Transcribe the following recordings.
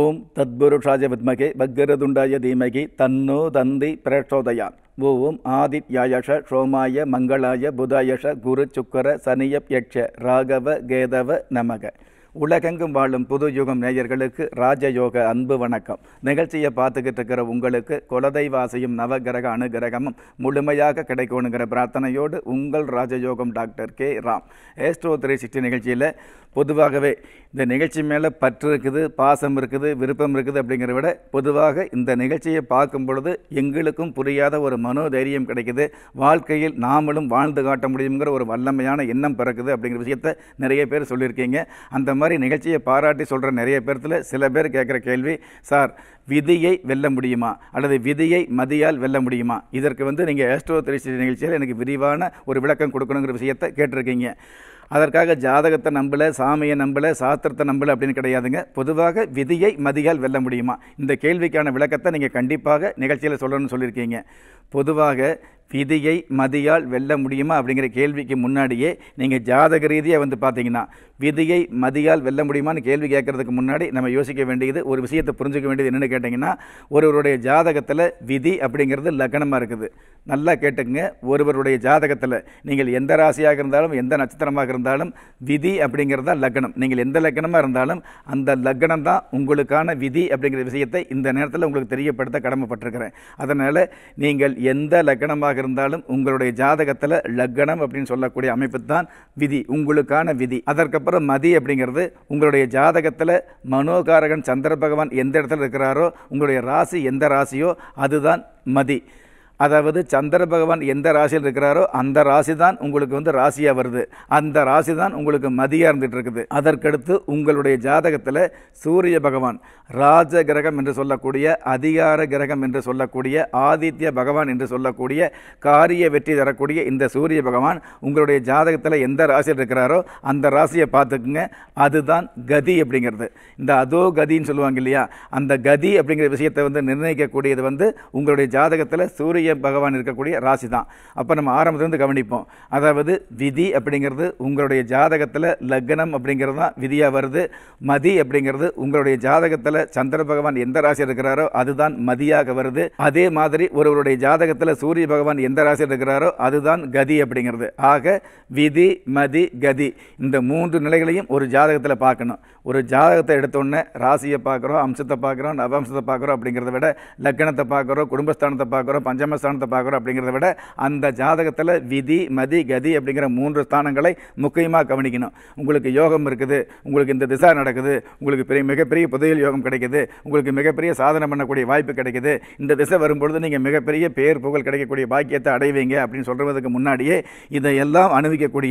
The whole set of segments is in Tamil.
ஓம் தத்புருஷாஜ வித்மகே பக்ரதுண்டாய தீமகி தன்னோ தந்தி பிரச்சோதயான் ஓம் ஆதித்யாயஷ சோமாய மங்களாய புதாயஷ குரு சுக்கர சனியப் யக்ஷ ராகவ கேதவ நமக உலகெங்கும் வாழும் புது யுகம் நேயர்களுக்கு ராஜயோக அன்பு வணக்கம் நிகழ்ச்சியை பார்த்துக்கிட்டு இருக்கிற உங்களுக்கு குலதெய்வாசையும் நவகிரக அணுகிரகமும் முழுமையாக கிடைக்கணுங்கிற பிரார்த்தனையோடு உங்கள் ராஜயோகம் doctor K Ram Astro three sixty நிகழ்ச்சியில் பொதுவாகவே இந்த நிகழ்ச்சி மேலே பற்று இருக்குது பாசம் இருக்குது விருப்பம் இருக்குது அப்படிங்கிற விட பொதுவாக இந்த நிகழ்ச்சியை பார்க்கும் பொழுது எங்களுக்கும் புரியாத ஒரு மனோதைரியம் கிடைக்குது வாழ்க்கையில் நாமளும் வாழ்ந்து காட்ட முடியுங்கிற ஒரு வல்லமையான எண்ணம் பிறக்குது அப்படிங்கிற விஷயத்தை நிறைய பேர் சொல்லியிருக்கீங்க அந்த மாதிரி நிகழ்ச்சியை பாராட்டி சொல்கிற நிறைய பேர்த்தில் சில பேர் கேட்குற கேள்வி சார் விதியை வெல்ல முடியுமா அல்லது விதியை மதியால் வெல்ல முடியுமா இதற்கு வந்து நீங்கள் ஏஸ்ட்ரோ திருச்சி நிகழ்ச்சியில் எனக்கு விரிவான ஒரு விளக்கம் கொடுக்கணுங்கிற விஷயத்தை கேட்டிருக்கீங்க அதற்காக ஜாதகத்தை நம்பலை சாமியை நம்பலை சாஸ்திரத்தை நம்பலை அப்படின்னு கிடையாதுங்க பொதுவாக விதியை மதியால் வெல்ல முடியுமா இந்த கேள்விக்கான விளக்கத்தை நீங்கள் கண்டிப்பாக நிகழ்ச்சியில் சொல்லணும்னு சொல்லியிருக்கீங்க பொதுவாக விதியை மதியால் வெல்ல முடியுமா அப்படிங்கிற கேள்விக்கு முன்னாடியே நீங்கள் ஜாதக ரீதியாக வந்து பார்த்தீங்கன்னா விதியை மதியால் வெல்ல முடியுமான்னு கேள்வி கேட்குறதுக்கு முன்னாடி நம்ம யோசிக்க வேண்டியது ஒரு விஷயத்தை புரிஞ்சிக்க வேண்டியது என்னென்னு கேட்டிங்கன்னா ஒருவருடைய ஜாதகத்தில் விதி அப்படிங்கிறது லக்கணமாக இருக்குது நல்லா கேட்டுங்க ஒருவருடைய ஜாதகத்தில் நீங்கள் எந்த ராசியாக இருந்தாலும் எந்த நட்சத்திரமாக இருந்தாலும் விதி அப்படிங்கிறது தான் லக்னம் நீங்கள் எந்த லக்னமாக இருந்தாலும் அந்த லக்னம் தான் உங்களுக்கான விதி அப்படிங்கிற விஷயத்தை இந்த நேரத்தில் உங்களுக்கு தெரியப்படுத்த கடமைப்பட்டிருக்கிறேன் அதனால் நீங்கள் எந்த லக்னமாக இருந்தாலும் உங்களுடைய ஜாதகத்தில் லக்னம் அப்படின்னு சொல்லக்கூடிய அமைப்பு தான் விதி உங்களுக்கான விதி அதற்கப்புறம் மதி அப்படிங்கிறது உங்களுடைய ஜாதகத்தில் மனோகாரகன் சந்திர பகவான் எந்த இடத்துல இருக்கிறாரோ உங்களுடைய ராசி எந்த ராசியோ அதுதான் மதி அதாவது சந்திர பகவான் எந்த ராசியில் இருக்கிறாரோ அந்த ராசி தான் உங்களுக்கு வந்து ராசியாக வருது அந்த ராசி தான் உங்களுக்கு மதியாக இருந்துகிட்டு இருக்குது அதற்கடுத்து உங்களுடைய ஜாதகத்தில் சூரிய பகவான் ராஜ கிரகம் என்று சொல்லக்கூடிய அதிகார கிரகம் என்று சொல்லக்கூடிய ஆதித்ய பகவான் என்று சொல்லக்கூடிய காரிய வெற்றி தரக்கூடிய இந்த சூரிய பகவான் உங்களுடைய ஜாதகத்தில் எந்த ராசியில் இருக்கிறாரோ அந்த ராசியை பார்த்துக்குங்க அதுதான் கதி அப்படிங்கிறது இந்த அதோ கதின்னு சொல்லுவாங்க இல்லையா அந்த கதி அப்படிங்கிற விஷயத்தை வந்து நிர்ணயிக்கக்கூடியது வந்து உங்களுடைய ஜாதகத்தில் சூரிய பகவான் இருக்கக்கூடிய ராசி தான் அப்போ நம்ம ஆரம்பத்துலேருந்து கவனிப்போம் அதாவது விதி அப்படிங்கிறது உங்களுடைய ஜாதகத்தில் லக்னம் அப்படிங்கிறது தான் விதியாக வருது மதி அப்படிங்கிறது உங்களுடைய ஜாதகத்தில் சந்திர பகவான் எந்த ராசி இருக்கிறாரோ அதுதான் மதியாக வருது அதே மாதிரி ஒருவருடைய ஜாதகத்தில் சூரிய பகவான் எந்த ராசி இருக்கிறாரோ அதுதான் கதி அப்படிங்கிறது ஆக விதி மதி கதி இந்த மூன்று நிலைகளையும் ஒரு ஜாதகத்தில் பார்க்கணும் ஒரு ஜாதகத்தை எடுத்தோடனே ராசியை பார்க்குறோம் அம்சத்தை பார்க்குறோம் நவம்சத்தை பார்க்குறோம் அப்படிங்கிறத விட லக்கணத்தை பார்க்குறோம் குடும்பஸ்தானத்தை பார்க்குறோம் பஞ்சம ஸ்தானத்தை பார்க்குறோம் அப்படிங்கிறத விட அந்த ஜாதகத்தில் விதி மதி கதி அப்படிங்கிற மூன்று ஸ்தானங்களை முக்கியமாக கவனிக்கணும் உங்களுக்கு யோகம் இருக்குது உங்களுக்கு இந்த திசா நடக்குது உங்களுக்கு பெரிய மிகப்பெரிய புதையல் யோகம் கிடைக்குது உங்களுக்கு மிகப்பெரிய சாதனை பண்ணக்கூடிய வாய்ப்பு கிடைக்குது இந்த திசை வரும்பொழுது நீங்கள் மிகப்பெரிய பேர் புகழ் கிடைக்கக்கூடிய பாக்கியத்தை அடைவீங்க அப்படின்னு சொல்கிறதுக்கு முன்னாடியே இதையெல்லாம் அனுபவிக்கக்கூடிய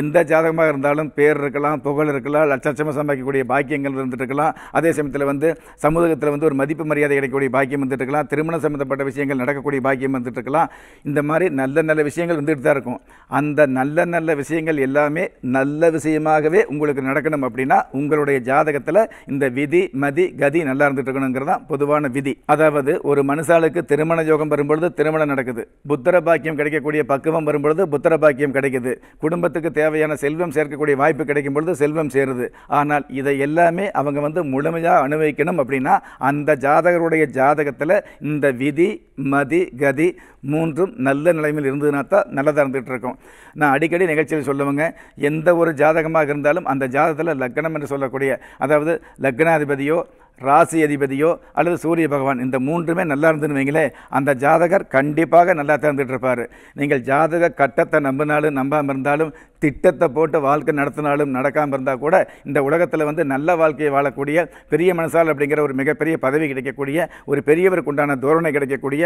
எந்த ஜாதகமாக இருந்தாலும் பேர் இருக்கலாம் புகழ் இருக்கலாம் லட்சலட்சமாக சம்பாதிக்கக்கூடிய பாக்கியங்கள் இருந்துட்டு இருக்கலாம் அதே சமயத்தில் வந்து சமூகத்தில் வந்து ஒரு மதிப்பு மரியாதை கிடைக்கக்கூடிய பாக்கியம் வந்துட்டு இருக்கலாம் திருமணம் சம்மந்தப்பட்ட விஷயங்கள் நடக்கக்கூடிய பாக்கியம் வந்துட்டுருக்கலாம் இந்த மாதிரி நல்ல நல்ல விஷயங்கள் வந்துட்டு தான் இருக்கும் அந்த நல்ல நல்ல விஷயங்கள் எல்லாமே நல்ல விஷயமாகவே உங்களுக்கு நடக்கணும் அப்படின்னா உங்களுடைய ஜாதகத்தில் இந்த விதி மதி கதி நல்லா இருந்துட்டு இருக்கணுங்கிறது தான் பொதுவான விதி அதாவது ஒரு மனுஷாளுக்கு திருமண யோகம் வரும்பொழுது திருமணம் நடக்குது புத்திர பாக்கியம் கிடைக்கக்கூடிய பக்குவம் வரும்பொழுது புத்திர பாக்கியம் கிடைக்குது குடும்பத்துக்கு தேவையான செல்வம் சேர்க்கக்கூடிய வாய்ப்பு கிடைக்கும் பொழுது செல்வம் சேருது ஆனால் இதை எல்லாமே அவங்க வந்து முழுமையாக அனுபவிக்கணும் அப்படின்னா அந்த ஜாதகருடைய ஜாதகத்தில் இந்த விதி மதி கதி மூன்றும் நல்ல நிலைமையில் இருந்ததுனா தான் நல்லதாக இருந்துகிட்டு இருக்கும் நான் அடிக்கடி நிகழ்ச்சியில் சொல்லுவேங்க எந்த ஒரு ஜாதகமாக இருந்தாலும் அந்த ஜாதகத்தில் லக்னம் என்று சொல்லக்கூடிய அதாவது லக்னாதிபதியோ ராசி அதிபதியோ அல்லது சூரிய பகவான் இந்த மூன்றுமே நல்லா இருந்துன்னு வைங்களேன் அந்த ஜாதகர் கண்டிப்பாக நல்லா இருப்பார் நீங்கள் ஜாதக கட்டத்தை நம்பினாலும் நம்பாமல் இருந்தாலும் திட்டத்தை போட்டு வாழ்க்கை நடத்தினாலும் நடக்காமல் இருந்தால் கூட இந்த உலகத்தில் வந்து நல்ல வாழ்க்கையை வாழக்கூடிய பெரிய மனசால் அப்படிங்கிற ஒரு மிகப்பெரிய பதவி கிடைக்கக்கூடிய ஒரு பெரியவருக்கு உண்டான தோரணை கிடைக்கக்கூடிய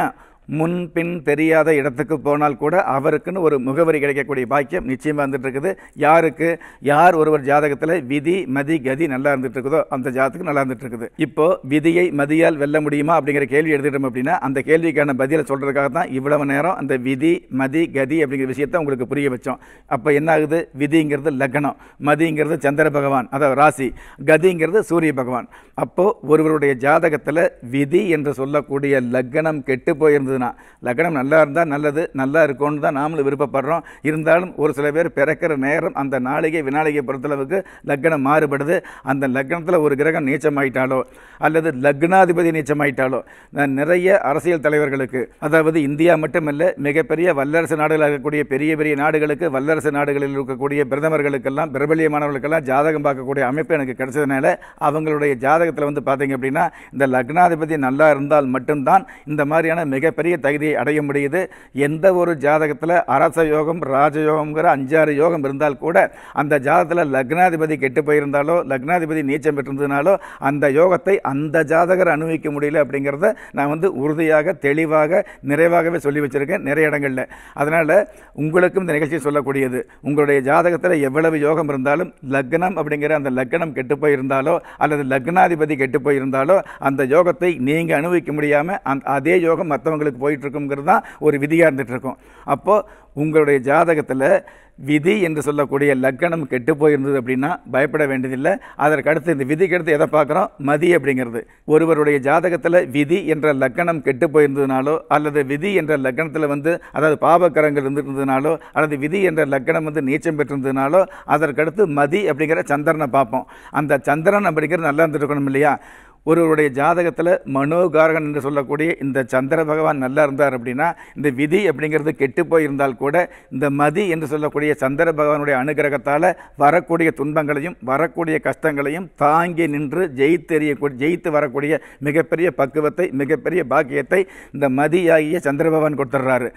ஏன் முன்பின் தெரியாத இடத்துக்கு போனால் கூட அவருக்குன்னு ஒரு முகவரி கிடைக்கக்கூடிய பாக்கியம் நிச்சயமாக வந்துட்டுருக்குது யாருக்கு யார் ஒருவர் ஜாதகத்தில் விதி மதி கதி நல்லா இருந்துகிட்ருக்குதோ அந்த ஜாதகத்துக்கு நல்லா இருந்துகிட்ருக்குது இப்போது விதியை மதியால் வெல்ல முடியுமா அப்படிங்கிற கேள்வி எடுத்துகிட்டோம் அப்படின்னா அந்த கேள்விக்கான பதிலை சொல்கிறதுக்காக தான் இவ்வளவு நேரம் அந்த விதி மதி கதி அப்படிங்கிற விஷயத்தை உங்களுக்கு புரிய வச்சோம் அப்போ என்ன ஆகுது விதிங்கிறது லக்னம் மதிங்கிறது சந்திர பகவான் அதாவது ராசி கதிங்கிறது சூரிய பகவான் அப்போது ஒருவருடைய ஜாதகத்தில் விதி என்று சொல்லக்கூடிய லக்னம் கெட்டு போயிருந்தது சொல்லுதுன்னா லக்னம் நல்லா இருந்தால் நல்லது நல்லா இருக்கும்னு தான் நாமளும் விருப்பப்படுறோம் இருந்தாலும் ஒரு சில பேர் பிறக்கிற நேரம் அந்த நாளிகை விநாளிகை பொறுத்தளவுக்கு லக்னம் மாறுபடுது அந்த லக்னத்தில் ஒரு கிரகம் நீச்சமாயிட்டாலோ அல்லது லக்னாதிபதி நீச்சமாயிட்டாலோ நிறைய அரசியல் தலைவர்களுக்கு அதாவது இந்தியா மட்டுமல்ல மிகப்பெரிய வல்லரசு நாடுகளில் இருக்கக்கூடிய பெரிய பெரிய நாடுகளுக்கு வல்லரசு நாடுகளில் இருக்கக்கூடிய பிரதமர்களுக்கெல்லாம் பிரபலியமானவர்களுக்கெல்லாம் ஜாதகம் பார்க்கக்கூடிய அமைப்பு எனக்கு கிடைச்சதுனால அவங்களுடைய ஜாதகத்தில் வந்து பார்த்தீங்க அப்படின்னா இந்த லக்னாதிபதி நல்லா இருந்தால் மட்டும்தான் இந்த மாதிரியான மிகப்பெரிய பெரிய தகுதியை அடைய முடியுது எந்த ஒரு ஜாதகத்தில் அரச யோகம் ராஜயோகம்ங்கிற அஞ்சாறு யோகம் இருந்தால் கூட அந்த ஜாதகத்தில் லக்னாதிபதி கெட்டு போயிருந்தாலோ லக்னாதிபதி நீச்சம் பெற்றிருந்ததுனாலோ அந்த யோகத்தை அந்த ஜாதகர் அனுபவிக்க முடியல அப்படிங்கிறத நான் வந்து உறுதியாக தெளிவாக நிறைவாகவே சொல்லி வச்சுருக்கேன் நிறைய இடங்களில் அதனால் உங்களுக்கும் இந்த நிகழ்ச்சி சொல்லக்கூடியது உங்களுடைய ஜாதகத்தில் எவ்வளவு யோகம் இருந்தாலும் லக்னம் அப்படிங்கிற அந்த லக்னம் கெட்டு போயிருந்தாலோ அல்லது லக்னாதிபதி கெட்டு போயிருந்தாலோ அந்த யோகத்தை நீங்கள் அனுபவிக்க முடியாமல் அதே யோகம் மற்றவங்களுக்கு ஜாதகத்துக்கு போயிட்டுருக்குங்கிறது தான் ஒரு விதியாக இருந்துகிட்ருக்கும் அப்போது உங்களுடைய ஜாதகத்தில் விதி என்று சொல்லக்கூடிய லக்கணம் கெட்டு போயிருந்தது அப்படின்னா பயப்பட வேண்டியதில்லை அதற்கு அடுத்து இந்த விதிக்கு அடுத்து எதை பார்க்குறோம் மதி அப்படிங்கிறது ஒருவருடைய ஜாதகத்தில் விதி என்ற லக்கணம் கெட்டு போயிருந்ததுனாலோ அல்லது விதி என்ற லக்கணத்தில் வந்து அதாவது பாபக்கரங்கள் இருந்துருந்ததுனாலோ அல்லது விதி என்ற லக்கணம் வந்து நீச்சம் பெற்றிருந்ததுனாலோ அதற்கடுத்து மதி அப்படிங்கிற சந்திரனை பார்ப்போம் அந்த சந்திரன் அப்படிங்கிறது நல்லா இருந்துருக்கணும் இல்லையா ஒருவருடைய ஜாதகத்தில் மனோகாரகன் என்று சொல்லக்கூடிய இந்த சந்திர பகவான் நல்லா இருந்தார் அப்படின்னா இந்த விதி அப்படிங்கிறது கெட்டு போயிருந்தால் கூட இந்த மதி என்று சொல்லக்கூடிய சந்திர பகவானுடைய அனுகிரகத்தால் வரக்கூடிய துன்பங்களையும் வரக்கூடிய கஷ்டங்களையும் தாங்கி நின்று ஜெயித்தெறிய ஜெயித்து வரக்கூடிய மிகப்பெரிய பக்குவத்தை மிகப்பெரிய பாக்கியத்தை இந்த மதியாகிய சந்திர பகவான் கொடுத்துட்றாரு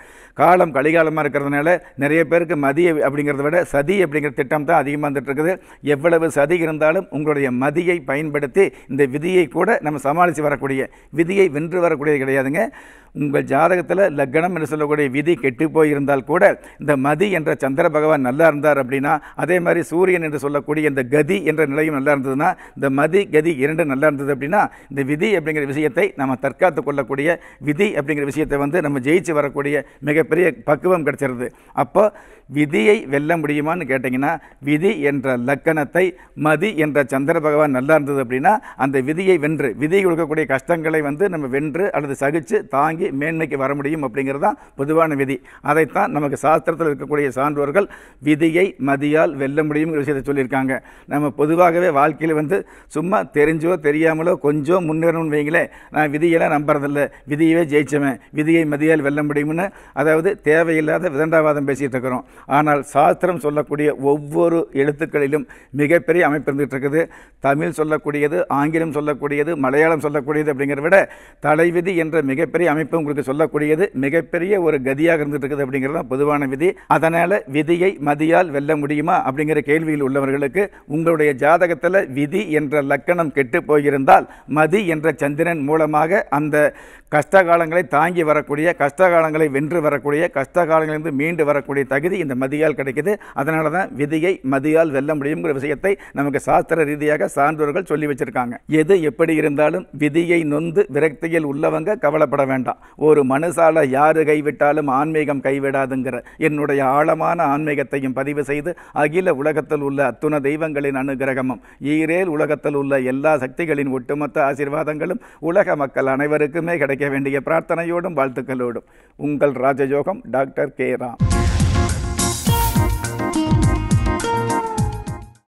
காலம் கலிகாலமாக இருக்கிறதுனால நிறைய பேருக்கு மதி அப்படிங்கிறத விட சதி அப்படிங்கிற திட்டம் தான் அதிகமாக வந்துட்டு இருக்குது எவ்வளவு சதி இருந்தாலும் உங்களுடைய மதியை பயன்படுத்தி இந்த விதியை கூட நம்ம சமாளித்து வரக்கூடிய விதியை வென்று வரக்கூடியது கிடையாதுங்க உங்கள் ஜாதகத்தில் லக்னம் என்று சொல்லக்கூடிய விதி கெட்டு போயிருந்தால் கூட இந்த மதி என்ற சந்திர பகவான் நல்லா இருந்தார் அப்படின்னா அதே மாதிரி சூரியன் என்று சொல்லக்கூடிய இந்த கதி என்ற நிலையும் நல்லா இருந்ததுன்னா இந்த மதி கதி இரண்டு நல்லா இருந்தது அப்படின்னா இந்த விதி அப்படிங்கிற விஷயத்தை நம்ம தற்காத்து கொள்ளக்கூடிய விதி அப்படிங்கிற விஷயத்தை வந்து நம்ம ஜெயிச்சு வரக்கூடிய மிகப்பெரிய பக்குவம் கிடைச்சிருது அப்போ விதியை வெல்ல முடியுமான்னு கேட்டிங்கன்னா விதி என்ற லக்கணத்தை மதி என்ற சந்திர பகவான் நல்லா இருந்தது அப்படின்னா அந்த விதியை வென்று விதி கொடுக்கக்கூடிய கஷ்டங்களை வந்து நம்ம வென்று அல்லது சகித்து தாங்கி மேன்மைக்கு வர முடியும் அப்படிங்கிறது தான் பொதுவான விதி அதைத்தான் நமக்கு சாஸ்திரத்தில் இருக்கக்கூடிய சான்றோர்கள் விதியை மதியால் வெல்ல முடியுங்கிற விஷயத்தை சொல்லியிருக்காங்க நம்ம பொதுவாகவே வாழ்க்கையில் வந்து சும்மா தெரிஞ்சோ தெரியாமலோ கொஞ்சம் முன்னேறணும்னு வைங்களே நான் விதியெல்லாம் நம்புறதில்ல விதியவே ஜெயிச்சவன் விதியை மதியால் வெல்ல முடியும்னு அதாவது தேவையில்லாத விதண்டாவாதம் பேசிகிட்டு இருக்கிறோம் ஆனால் சாஸ்திரம் சொல்லக்கூடிய ஒவ்வொரு எழுத்துக்களிலும் மிகப்பெரிய அமைப்பு இருந்துகிட்டு இருக்குது தமிழ் சொல்லக்கூடியது ஆங்கிலம் சொல்லக்கூடிய சொல்லக்கூடியது மலையாளம் சொல்லக்கூடியது அப்படிங்கிறத விட தலைவிதி என்ற மிகப்பெரிய அமைப்பு உங்களுக்கு சொல்லக்கூடியது மிகப்பெரிய ஒரு கதியாக இருந்துட்டு இருக்குது அப்படிங்கிறது பொதுவான விதி அதனால் விதியை மதியால் வெல்ல முடியுமா அப்படிங்கிற கேள்வியில் உள்ளவர்களுக்கு உங்களுடைய ஜாதகத்தில் விதி என்ற லக்கணம் கெட்டு போயிருந்தால் மதி என்ற சந்திரன் மூலமாக அந்த கஷ்ட காலங்களை தாங்கி வரக்கூடிய கஷ்ட காலங்களை வென்று வரக்கூடிய கஷ்ட காலங்களிலிருந்து மீண்டு வரக்கூடிய தகுதி இந்த மதியால் கிடைக்கிது அதனால தான் விதியை மதியால் வெல்ல முடியுங்கிற விஷயத்தை நமக்கு சாஸ்திர ரீதியாக சான்றோர்கள் சொல்லி வச்சுருக்காங்க எது எப்படி இருந்தாலும் விதியை நொந்து விரக்தியில் உள்ளவங்க கவலைப்பட வேண்டாம் ஒரு மனுசால யாரு கைவிட்டாலும் ஆன்மீகம் கைவிடாதுங்கிற என்னுடைய ஆழமான ஆன்மீகத்தையும் பதிவு செய்து அகில உலகத்தில் உள்ள அத்துண தெய்வங்களின் அனுகிரகமும் ஈரேல் உலகத்தில் உள்ள எல்லா சக்திகளின் ஒட்டுமொத்த ஆசீர்வாதங்களும் உலக மக்கள் அனைவருக்குமே கிடைக்கும் வேண்டிய பிரார்த்தனையோடும் வாழ்த்துக்களோடும் உங்கள் ராஜயோகம் டாக்டர் கே ராம்